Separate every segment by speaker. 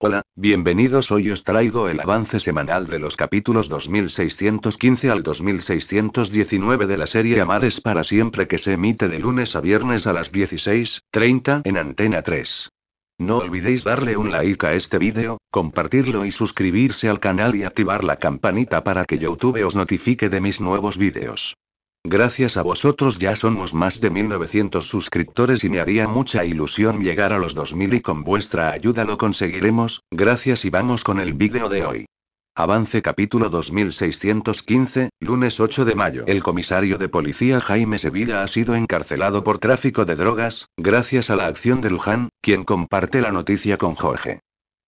Speaker 1: Hola, bienvenidos. Hoy os traigo el avance semanal de los capítulos 2615 al 2619 de la serie es para siempre que se emite de lunes a viernes a las 16:30 en Antena 3. No olvidéis darle un like a este vídeo, compartirlo y suscribirse al canal y activar la campanita para que YouTube os notifique de mis nuevos vídeos. Gracias a vosotros ya somos más de 1900 suscriptores y me haría mucha ilusión llegar a los 2000 y con vuestra ayuda lo conseguiremos, gracias y vamos con el vídeo de hoy. Avance capítulo 2615, lunes 8 de mayo. El comisario de policía Jaime Sevilla ha sido encarcelado por tráfico de drogas, gracias a la acción de Luján, quien comparte la noticia con Jorge.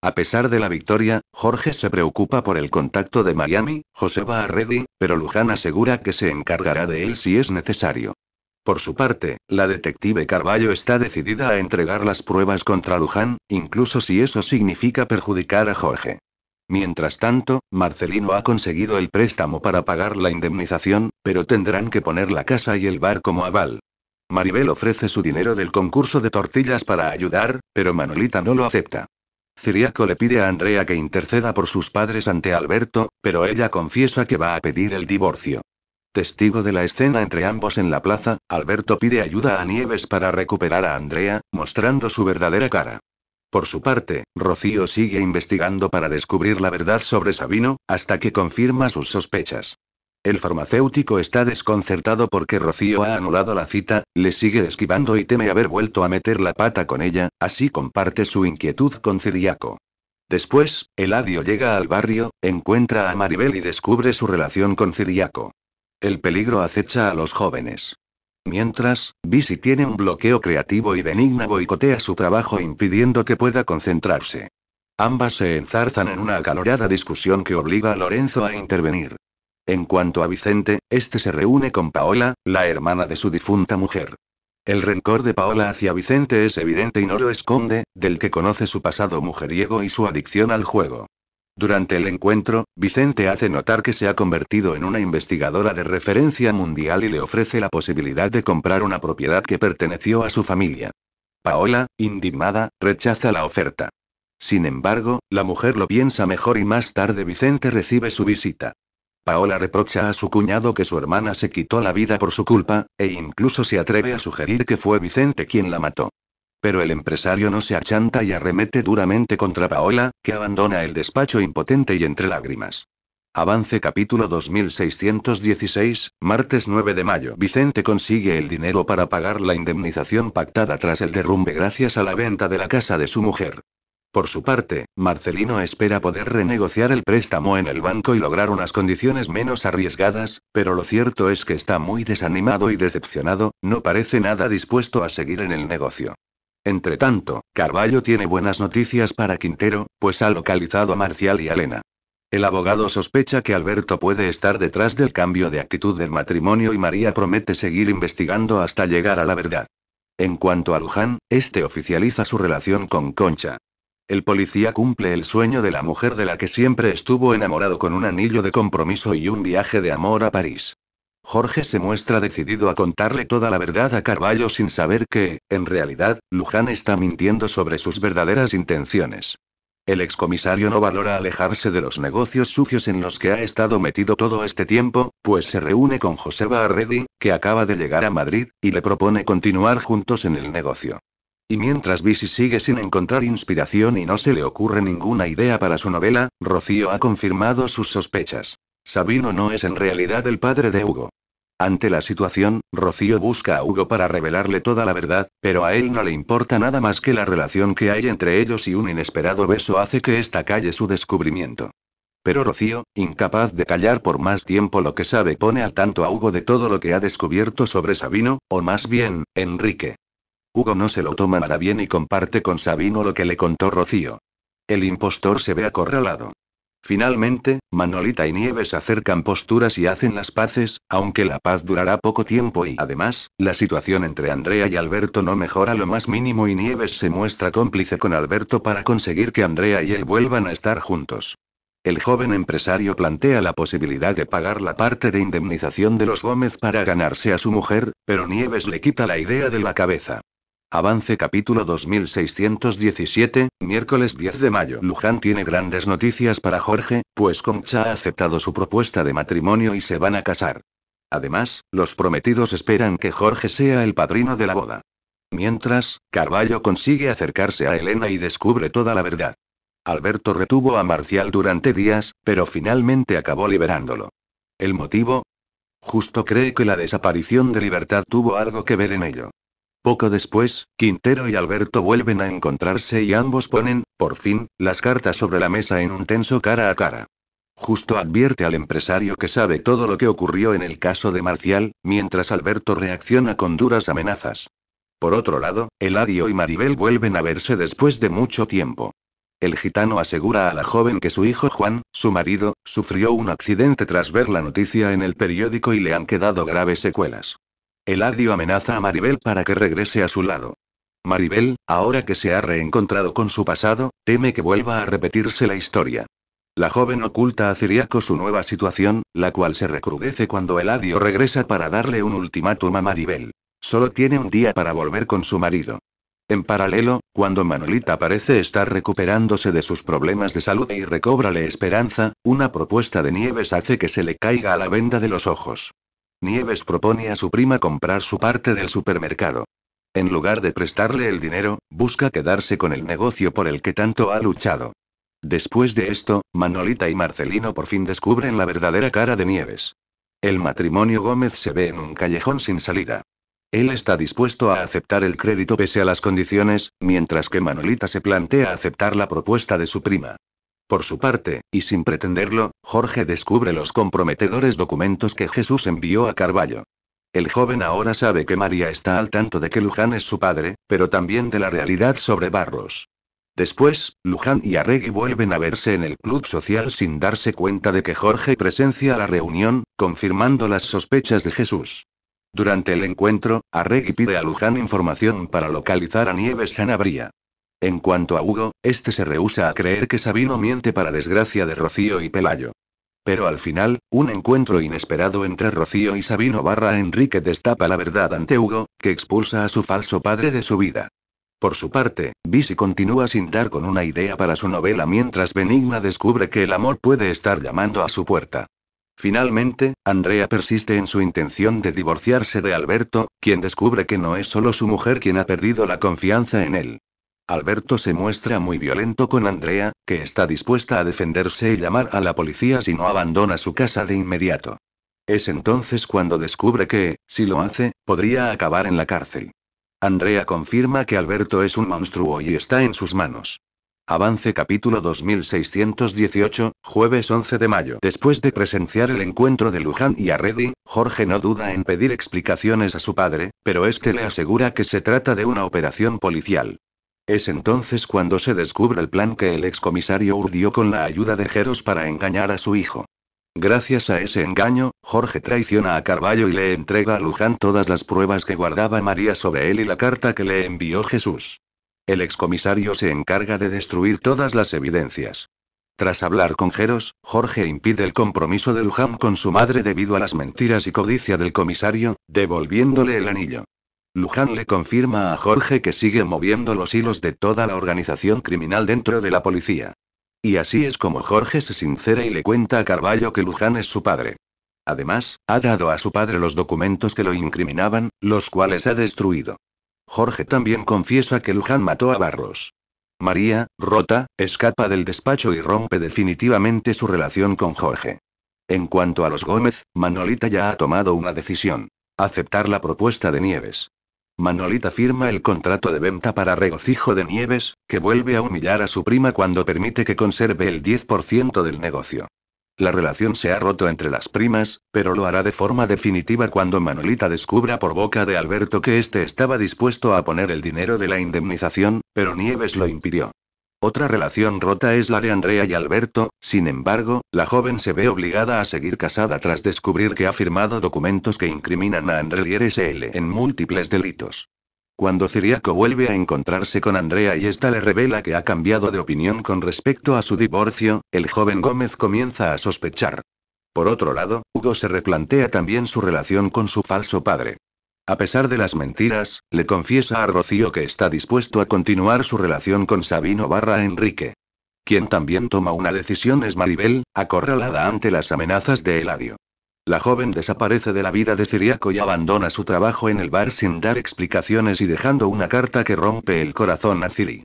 Speaker 1: A pesar de la victoria, Jorge se preocupa por el contacto de Miami, José va a Reddy, pero Luján asegura que se encargará de él si es necesario. Por su parte, la detective Carballo está decidida a entregar las pruebas contra Luján, incluso si eso significa perjudicar a Jorge. Mientras tanto, Marcelino ha conseguido el préstamo para pagar la indemnización, pero tendrán que poner la casa y el bar como aval. Maribel ofrece su dinero del concurso de tortillas para ayudar, pero Manolita no lo acepta. Ciriaco le pide a Andrea que interceda por sus padres ante Alberto, pero ella confiesa que va a pedir el divorcio. Testigo de la escena entre ambos en la plaza, Alberto pide ayuda a Nieves para recuperar a Andrea, mostrando su verdadera cara. Por su parte, Rocío sigue investigando para descubrir la verdad sobre Sabino, hasta que confirma sus sospechas. El farmacéutico está desconcertado porque Rocío ha anulado la cita, le sigue esquivando y teme haber vuelto a meter la pata con ella, así comparte su inquietud con Ciriaco. Después, Eladio llega al barrio, encuentra a Maribel y descubre su relación con Ciriaco. El peligro acecha a los jóvenes. Mientras, Bisi tiene un bloqueo creativo y Benigna boicotea su trabajo impidiendo que pueda concentrarse. Ambas se enzarzan en una acalorada discusión que obliga a Lorenzo a intervenir. En cuanto a Vicente, este se reúne con Paola, la hermana de su difunta mujer. El rencor de Paola hacia Vicente es evidente y no lo esconde, del que conoce su pasado mujeriego y su adicción al juego. Durante el encuentro, Vicente hace notar que se ha convertido en una investigadora de referencia mundial y le ofrece la posibilidad de comprar una propiedad que perteneció a su familia. Paola, indignada, rechaza la oferta. Sin embargo, la mujer lo piensa mejor y más tarde Vicente recibe su visita. Paola reprocha a su cuñado que su hermana se quitó la vida por su culpa, e incluso se atreve a sugerir que fue Vicente quien la mató. Pero el empresario no se achanta y arremete duramente contra Paola, que abandona el despacho impotente y entre lágrimas. Avance capítulo 2616, martes 9 de mayo. Vicente consigue el dinero para pagar la indemnización pactada tras el derrumbe gracias a la venta de la casa de su mujer. Por su parte, Marcelino espera poder renegociar el préstamo en el banco y lograr unas condiciones menos arriesgadas, pero lo cierto es que está muy desanimado y decepcionado, no parece nada dispuesto a seguir en el negocio. Entre tanto, Carballo tiene buenas noticias para Quintero, pues ha localizado a Marcial y a Elena. El abogado sospecha que Alberto puede estar detrás del cambio de actitud del matrimonio y María promete seguir investigando hasta llegar a la verdad. En cuanto a Luján, este oficializa su relación con Concha el policía cumple el sueño de la mujer de la que siempre estuvo enamorado con un anillo de compromiso y un viaje de amor a París. Jorge se muestra decidido a contarle toda la verdad a Carballo sin saber que, en realidad, Luján está mintiendo sobre sus verdaderas intenciones. El excomisario no valora alejarse de los negocios sucios en los que ha estado metido todo este tiempo, pues se reúne con Joseba Arredi, que acaba de llegar a Madrid, y le propone continuar juntos en el negocio. Y mientras Bisi sigue sin encontrar inspiración y no se le ocurre ninguna idea para su novela, Rocío ha confirmado sus sospechas. Sabino no es en realidad el padre de Hugo. Ante la situación, Rocío busca a Hugo para revelarle toda la verdad, pero a él no le importa nada más que la relación que hay entre ellos y un inesperado beso hace que esta calle su descubrimiento. Pero Rocío, incapaz de callar por más tiempo lo que sabe, pone al tanto a Hugo de todo lo que ha descubierto sobre Sabino, o más bien, Enrique. Hugo no se lo toma nada bien y comparte con Sabino lo que le contó Rocío. El impostor se ve acorralado. Finalmente, Manolita y Nieves acercan posturas y hacen las paces, aunque la paz durará poco tiempo y además, la situación entre Andrea y Alberto no mejora lo más mínimo y Nieves se muestra cómplice con Alberto para conseguir que Andrea y él vuelvan a estar juntos. El joven empresario plantea la posibilidad de pagar la parte de indemnización de los Gómez para ganarse a su mujer, pero Nieves le quita la idea de la cabeza. Avance capítulo 2617, miércoles 10 de mayo. Luján tiene grandes noticias para Jorge, pues Concha ha aceptado su propuesta de matrimonio y se van a casar. Además, los prometidos esperan que Jorge sea el padrino de la boda. Mientras, Carballo consigue acercarse a Elena y descubre toda la verdad. Alberto retuvo a Marcial durante días, pero finalmente acabó liberándolo. ¿El motivo? Justo cree que la desaparición de Libertad tuvo algo que ver en ello. Poco después, Quintero y Alberto vuelven a encontrarse y ambos ponen, por fin, las cartas sobre la mesa en un tenso cara a cara. Justo advierte al empresario que sabe todo lo que ocurrió en el caso de Marcial, mientras Alberto reacciona con duras amenazas. Por otro lado, Eladio y Maribel vuelven a verse después de mucho tiempo. El gitano asegura a la joven que su hijo Juan, su marido, sufrió un accidente tras ver la noticia en el periódico y le han quedado graves secuelas. Eladio amenaza a Maribel para que regrese a su lado. Maribel, ahora que se ha reencontrado con su pasado, teme que vuelva a repetirse la historia. La joven oculta a Ciriaco su nueva situación, la cual se recrudece cuando Eladio regresa para darle un ultimátum a Maribel. Solo tiene un día para volver con su marido. En paralelo, cuando Manolita parece estar recuperándose de sus problemas de salud y recóbrale esperanza, una propuesta de Nieves hace que se le caiga a la venda de los ojos. Nieves propone a su prima comprar su parte del supermercado. En lugar de prestarle el dinero, busca quedarse con el negocio por el que tanto ha luchado. Después de esto, Manolita y Marcelino por fin descubren la verdadera cara de Nieves. El matrimonio Gómez se ve en un callejón sin salida. Él está dispuesto a aceptar el crédito pese a las condiciones, mientras que Manolita se plantea aceptar la propuesta de su prima. Por su parte, y sin pretenderlo, Jorge descubre los comprometedores documentos que Jesús envió a Carballo. El joven ahora sabe que María está al tanto de que Luján es su padre, pero también de la realidad sobre Barros. Después, Luján y Arregui vuelven a verse en el club social sin darse cuenta de que Jorge presencia la reunión, confirmando las sospechas de Jesús. Durante el encuentro, Arregui pide a Luján información para localizar a Nieves Sanabria. En cuanto a Hugo, este se rehúsa a creer que Sabino miente para desgracia de Rocío y Pelayo. Pero al final, un encuentro inesperado entre Rocío y Sabino barra Enrique destapa la verdad ante Hugo, que expulsa a su falso padre de su vida. Por su parte, Bisi continúa sin dar con una idea para su novela mientras Benigna descubre que el amor puede estar llamando a su puerta. Finalmente, Andrea persiste en su intención de divorciarse de Alberto, quien descubre que no es solo su mujer quien ha perdido la confianza en él. Alberto se muestra muy violento con Andrea, que está dispuesta a defenderse y llamar a la policía si no abandona su casa de inmediato. Es entonces cuando descubre que, si lo hace, podría acabar en la cárcel. Andrea confirma que Alberto es un monstruo y está en sus manos. Avance capítulo 2618, jueves 11 de mayo. Después de presenciar el encuentro de Luján y Arredi, Jorge no duda en pedir explicaciones a su padre, pero este le asegura que se trata de una operación policial. Es entonces cuando se descubre el plan que el excomisario urdió con la ayuda de Jeros para engañar a su hijo. Gracias a ese engaño, Jorge traiciona a Carballo y le entrega a Luján todas las pruebas que guardaba María sobre él y la carta que le envió Jesús. El excomisario se encarga de destruir todas las evidencias. Tras hablar con Jeros, Jorge impide el compromiso de Luján con su madre debido a las mentiras y codicia del comisario, devolviéndole el anillo. Luján le confirma a Jorge que sigue moviendo los hilos de toda la organización criminal dentro de la policía. Y así es como Jorge se sincera y le cuenta a Carballo que Luján es su padre. Además, ha dado a su padre los documentos que lo incriminaban, los cuales ha destruido. Jorge también confiesa que Luján mató a Barros. María, rota, escapa del despacho y rompe definitivamente su relación con Jorge. En cuanto a los Gómez, Manolita ya ha tomado una decisión. Aceptar la propuesta de Nieves. Manolita firma el contrato de venta para regocijo de Nieves, que vuelve a humillar a su prima cuando permite que conserve el 10% del negocio. La relación se ha roto entre las primas, pero lo hará de forma definitiva cuando Manolita descubra por boca de Alberto que éste estaba dispuesto a poner el dinero de la indemnización, pero Nieves lo impidió. Otra relación rota es la de Andrea y Alberto, sin embargo, la joven se ve obligada a seguir casada tras descubrir que ha firmado documentos que incriminan a Andrea y RSL en múltiples delitos. Cuando Ciriaco vuelve a encontrarse con Andrea y esta le revela que ha cambiado de opinión con respecto a su divorcio, el joven Gómez comienza a sospechar. Por otro lado, Hugo se replantea también su relación con su falso padre. A pesar de las mentiras, le confiesa a Rocío que está dispuesto a continuar su relación con Sabino barra Enrique. Quien también toma una decisión es Maribel, acorralada ante las amenazas de Eladio. La joven desaparece de la vida de Ciriaco y abandona su trabajo en el bar sin dar explicaciones y dejando una carta que rompe el corazón a Ciri.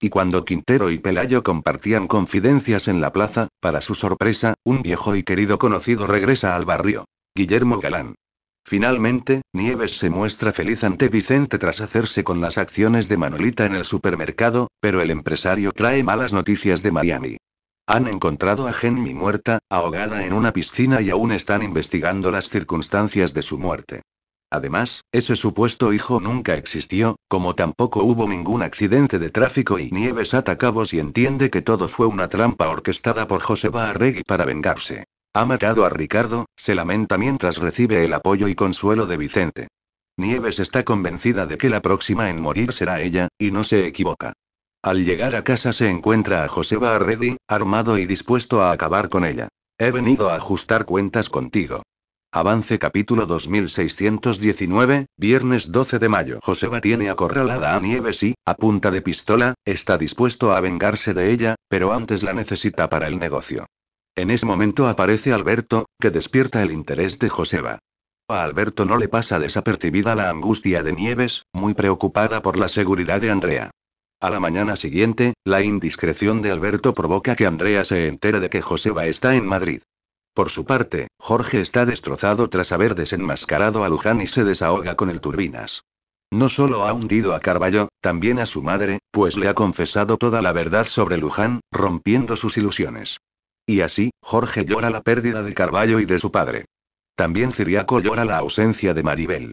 Speaker 1: Y cuando Quintero y Pelayo compartían confidencias en la plaza, para su sorpresa, un viejo y querido conocido regresa al barrio. Guillermo Galán. Finalmente, Nieves se muestra feliz ante Vicente tras hacerse con las acciones de Manolita en el supermercado, pero el empresario trae malas noticias de Miami. Han encontrado a Genmi muerta, ahogada en una piscina y aún están investigando las circunstancias de su muerte. Además, ese supuesto hijo nunca existió, como tampoco hubo ningún accidente de tráfico y Nieves atacaba y entiende que todo fue una trampa orquestada por Joseba Arregui para vengarse. Ha matado a Ricardo, se lamenta mientras recibe el apoyo y consuelo de Vicente. Nieves está convencida de que la próxima en morir será ella, y no se equivoca. Al llegar a casa se encuentra a Joseba Arredi, armado y dispuesto a acabar con ella. He venido a ajustar cuentas contigo. Avance capítulo 2619, viernes 12 de mayo. Joseba tiene acorralada a Nieves y, a punta de pistola, está dispuesto a vengarse de ella, pero antes la necesita para el negocio. En ese momento aparece Alberto, que despierta el interés de Joseba. A Alberto no le pasa desapercibida la angustia de Nieves, muy preocupada por la seguridad de Andrea. A la mañana siguiente, la indiscreción de Alberto provoca que Andrea se entere de que Joseba está en Madrid. Por su parte, Jorge está destrozado tras haber desenmascarado a Luján y se desahoga con el Turbinas. No solo ha hundido a Carballo, también a su madre, pues le ha confesado toda la verdad sobre Luján, rompiendo sus ilusiones. Y así, Jorge llora la pérdida de Carballo y de su padre. También Ciriaco llora la ausencia de Maribel.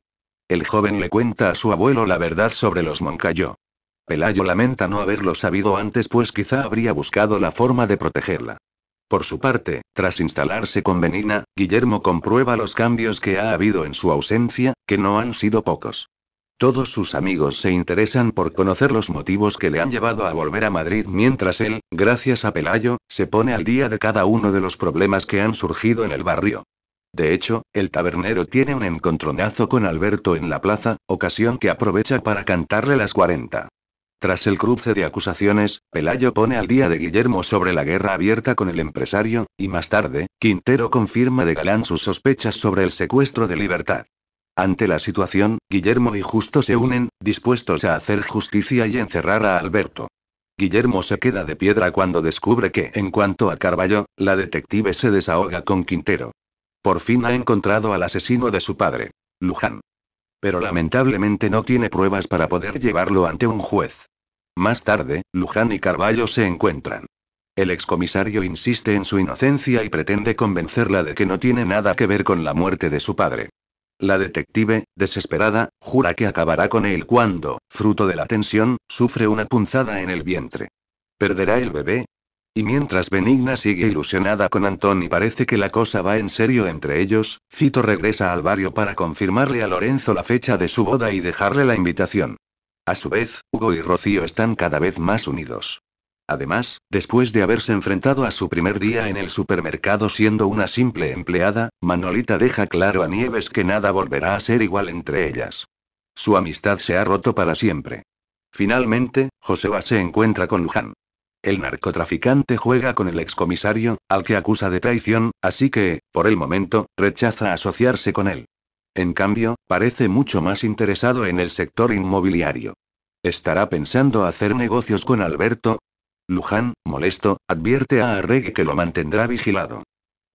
Speaker 1: El joven le cuenta a su abuelo la verdad sobre los Moncayo. Pelayo lamenta no haberlo sabido antes, pues quizá habría buscado la forma de protegerla. Por su parte, tras instalarse con Benina, Guillermo comprueba los cambios que ha habido en su ausencia, que no han sido pocos. Todos sus amigos se interesan por conocer los motivos que le han llevado a volver a Madrid mientras él, gracias a Pelayo, se pone al día de cada uno de los problemas que han surgido en el barrio. De hecho, el tabernero tiene un encontronazo con Alberto en la plaza, ocasión que aprovecha para cantarle las 40. Tras el cruce de acusaciones, Pelayo pone al día de Guillermo sobre la guerra abierta con el empresario, y más tarde, Quintero confirma de Galán sus sospechas sobre el secuestro de libertad. Ante la situación, Guillermo y Justo se unen, dispuestos a hacer justicia y encerrar a Alberto. Guillermo se queda de piedra cuando descubre que, en cuanto a Carballo, la detective se desahoga con Quintero. Por fin ha encontrado al asesino de su padre, Luján. Pero lamentablemente no tiene pruebas para poder llevarlo ante un juez. Más tarde, Luján y Carballo se encuentran. El excomisario insiste en su inocencia y pretende convencerla de que no tiene nada que ver con la muerte de su padre. La detective, desesperada, jura que acabará con él cuando, fruto de la tensión, sufre una punzada en el vientre. ¿Perderá el bebé? Y mientras Benigna sigue ilusionada con Antón y parece que la cosa va en serio entre ellos, Cito regresa al barrio para confirmarle a Lorenzo la fecha de su boda y dejarle la invitación. A su vez, Hugo y Rocío están cada vez más unidos. Además, después de haberse enfrentado a su primer día en el supermercado siendo una simple empleada, Manolita deja claro a Nieves que nada volverá a ser igual entre ellas. Su amistad se ha roto para siempre. Finalmente, Joseba se encuentra con Luján. El narcotraficante juega con el excomisario, al que acusa de traición, así que, por el momento, rechaza asociarse con él. En cambio, parece mucho más interesado en el sector inmobiliario. ¿Estará pensando hacer negocios con Alberto? Luján, molesto, advierte a Arregue que lo mantendrá vigilado.